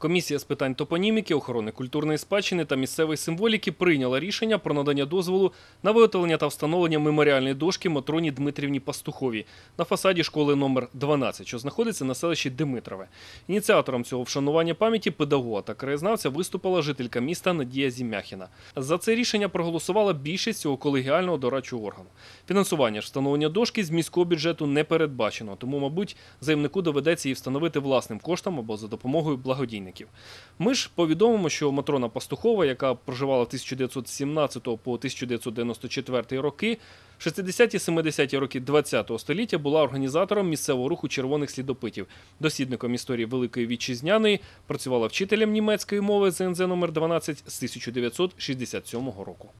Комісія з питань топоніміки, охорони культурної спадщини та місцевої символіки прийняла рішення про надання дозволу на виготовлення та встановлення меморіальної дошки Матроні Дмитрівні Пастухові на фасаді школи номер 12 що знаходиться на селищі Димитрове. Ініціатором цього вшанування пам'яті педагога та краєзнавця виступила жителька міста Надія Зімяхіна. За це рішення проголосувала більшість цього колегіального дорадчого органу. Фінансування ж встановлення дошки з міського бюджету не передбачено, тому, мабуть, заємнику доведеться її встановити власним коштом або за допомогою благодійних будівельників. Ми ж повідомимо, що Матрона Пастухова, яка проживала 1917 по 1994 роки, 60-70-ті роки ХХ століття була організатором місцевого руху червоних слідопитів, досідником історії Великої Вітчизняної, працювала вчителем німецької мови ЗНЗ номер 12 з 1967 року.